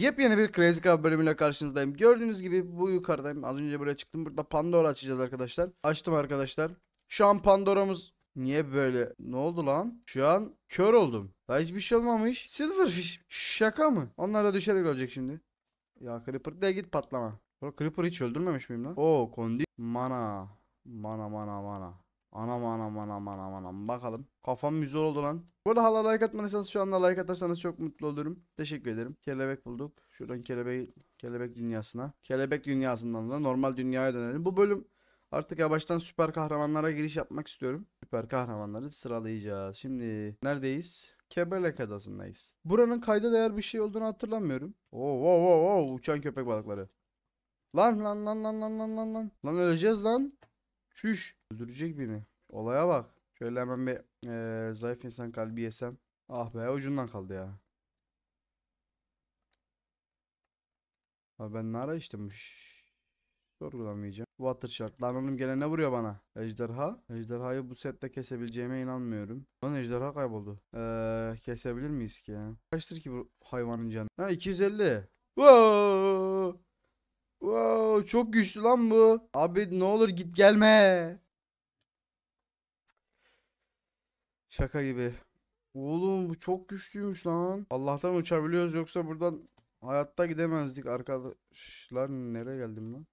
Yepyeni bir Crazy Club bölümüyle karşınızdayım. Gördüğünüz gibi bu yukarıdayım. Az önce buraya çıktım. Burada Pandora açacağız arkadaşlar. Açtım arkadaşlar. Şu an Pandora'mız Niye böyle? Ne oldu lan? Şu an kör oldum. Daha hiçbir şey olmamış. Silverfish. Şaka mı? Onlar da düşerek olacak şimdi. Ya Creeper de git patlama. Bro Creeper hiç öldürmemiş miyim lan? Oo kondi. Mana. Mana mana mana. Anam anam anam anam anam. Bakalım. Kafam güzel oldu lan. Bu arada hala like atmadıysanız şu anda like atarsanız çok mutlu olurum. Teşekkür ederim. Kelebek bulduk. Şuradan kelebeği kelebek dünyasına. Kelebek dünyasından da normal dünyaya dönelim. Bu bölüm artık yavaştan süper kahramanlara giriş yapmak istiyorum. Süper kahramanları sıralayacağız. Şimdi neredeyiz? Kebelek adasındayız. Buranın kayda değer bir şey olduğunu hatırlamıyorum. Oo, oo, oo, oo. uçan köpek balıkları. lan lan lan lan lan lan lan. Lan öleceğiz lan. Çüş. Öldürecek beni. Olaya bak. Şöyle hemen bir e, zayıf insan kalbi yesem. Ah be ucundan kaldı ya. Abi ben nara içtim. Sorgulamayacağım. Water Shard. Lan oğlum gelene vuruyor bana. Ejderha. Ejderhayı bu sette kesebileceğime inanmıyorum. Lan ejderha kayboldu. Ee, kesebilir miyiz ki Kaçtır ki bu hayvanın canı? Ha 250. Whoa. Wow, çok güçlü lan bu. Abi ne olur git gelme. Şaka gibi. Oğlum bu çok güçlüymüş lan. Allah'tan uçabiliyoruz yoksa buradan hayatta gidemezdik arkadaşlar. Nereye geldim lan?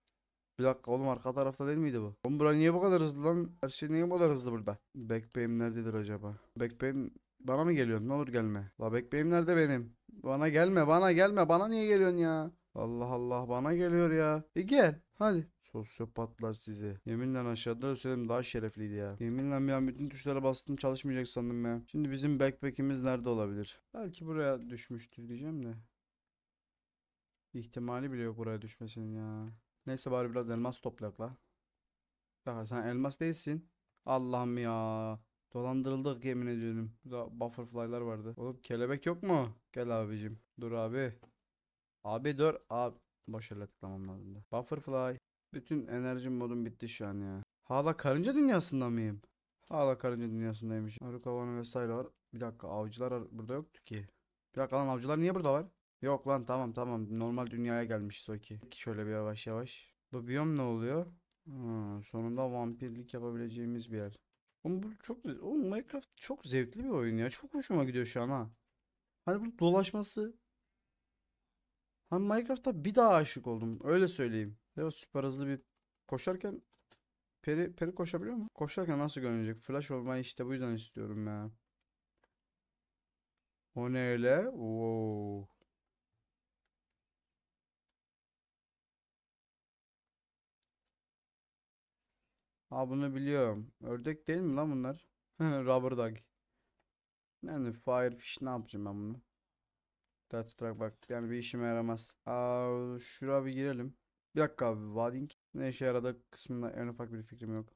Bir dakika oğlum arka tarafta değil miydi bu? Oğlum buraya niye bu kadar hızlı lan? Her şey niye bu kadar hızlı burada? Backpay'im nerededir acaba? Backpay'im bana mı geliyorsun? Ne olur gelme. La backpay'im nerede benim? Bana gelme bana gelme bana niye geliyorsun ya? Allah Allah bana geliyor ya. E gel hadi. Sosyopatlar sizi. Yeminle aşağıda ölseydim daha şerefliydi ya. Yeminle ben bütün tuşlara bastım çalışmayacak sandım ya. Şimdi bizim backpack'imiz nerede olabilir? Belki buraya düşmüştür diyeceğim de. İhtimali bile yok buraya düşmesinin ya. Neyse bari biraz elmas toplayak la. Daha sen elmas değilsin. Allah'ım ya. Dolandırıldık yemin ediyorum. Burada butterfly'lar vardı. Oğlum kelebek yok mu? Gel abicim. Dur abi. AB4 A boş yerle tıklamam lazım. Bufferfly. Bütün enerjim modum bitti şu an ya. Hala karınca dünyasında mıyım? Hala karınca dünyasındaymış. Arıkavanı vesaire var. Bir dakika avcılar burada yoktu ki. Bir dakika lan avcılar niye burada var? Yok lan tamam tamam normal dünyaya gelmiş Soki. Şöyle bir yavaş yavaş. Bu biyom ne oluyor? Ha, sonunda vampirlik yapabileceğimiz bir yer. Oğlum bu çok oğlum Minecraft çok zevkli bir oyun ya. Çok hoşuma gidiyor şu an ha. Hani bu dolaşması Hani Minecraft'ta bir daha aşık oldum. Öyle söyleyeyim. Ya süper hızlı bir koşarken peri peri koşabiliyor mu? Koşarken nasıl görünecek? Flash olmayı işte bu yüzden istiyorum ya. O ne öyle? Wow. Ha bunu biliyorum. Ördek değil mi lan bunlar? Rubber duck. Yani firefish ne yapacağım ben bunu? Hatta tutarak bak yani bir işime yaramaz. Aa, şura bir girelim. Bir dakika abi Vading. Ne işe yaradı kısmında en ufak bir fikrim yok.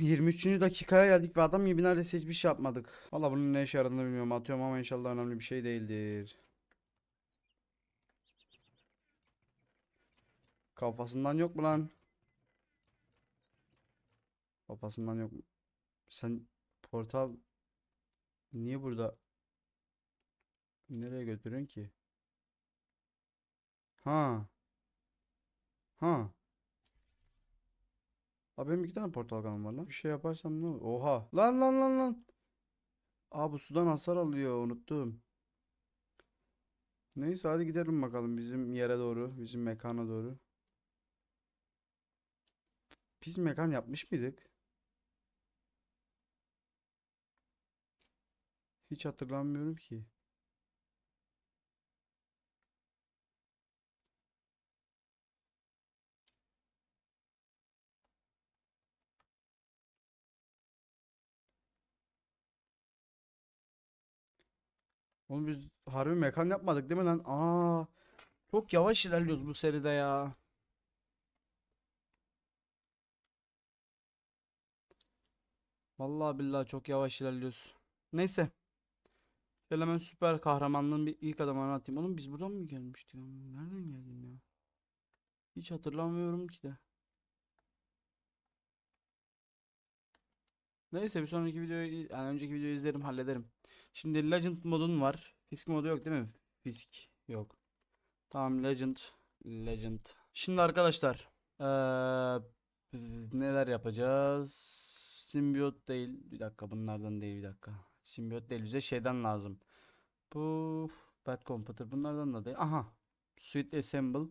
23. dakikaya geldik ve adam gibi neredeyse hiçbir şey yapmadık. Valla bunun ne işe yaradığını bilmiyorum. Atıyorum ama inşallah önemli bir şey değildir. Kafasından yok mu lan? Kafasından yok mu? Sen portal niye burada? Nereye götürün ki? Ha. Ha. Abi benim iki tane portal kanım var lan. Bir şey yaparsam ne olur? Oha. Lan lan lan lan. Abi bu sudan hasar alıyor unuttum. Neyse hadi gidelim bakalım bizim yere doğru. Bizim mekana doğru. Biz mekan yapmış mıydık? Hiç hatırlamıyorum ki. Oğlum biz harbi mekan yapmadık değil mi lan? Aa, çok yavaş ilerliyoruz bu seride ya. Vallahi billahi çok yavaş ilerliyoruz. Neyse. Şöyle hemen süper kahramanlığın bir ilk adamını atayım. Oğlum biz buradan mı gelmiştik? Nereden geldim ya? Hiç hatırlamıyorum ki de. Neyse bir sonraki videoyu, yani önceki videoyu izlerim hallederim. Şimdi Legend modun var. Fisk modu yok değil mi? Fisk yok. Tamam Legend. Legend. Şimdi arkadaşlar. Ee, neler yapacağız? Simbiyot değil. Bir dakika bunlardan değil bir dakika. Simbiyot değil bize şeyden lazım. Bu Bad Computer bunlardan da değil. Aha. Sweet Assemble.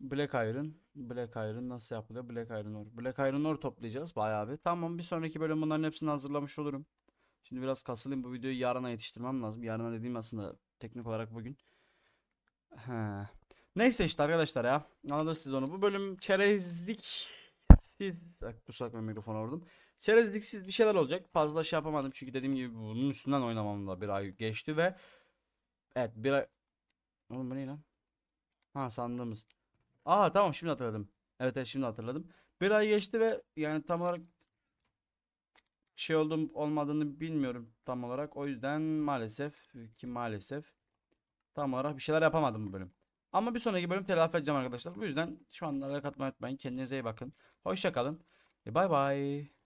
Black Iron. Black Iron nasıl yapılıyor? Black Iron Ore. Black Iron Ore toplayacağız bayağı bir. Tamam bir sonraki bölüm bunların hepsini hazırlamış olurum. Şimdi biraz kasılayım bu videoyu yarına yetiştirmem lazım. Yarına dediğim aslında teknik olarak bugün. He. Neyse işte arkadaşlar ya. Anladınız siz onu. Bu bölüm çerezlik siz kusura bakmayın mikrofonu vurdum. Çerezliksiz bir şeyler olacak. Fazla şey yapamadım çünkü dediğim gibi bunun üstünden oynamamla bir ay geçti ve evet bir ay Oğlum bu ne lan? Ha sandığımız. Aa tamam şimdi hatırladım. Evet, evet şimdi hatırladım. Bir ay geçti ve yani tam olarak şey oldum olmadığını bilmiyorum tam olarak. O yüzden maalesef ki maalesef tam olarak bir şeyler yapamadım bu bölüm. Ama bir sonraki bölüm telafi edeceğim arkadaşlar. Bu yüzden şu anda like etmeyin Kendinize iyi bakın. Hoşçakalın. E, bay bay.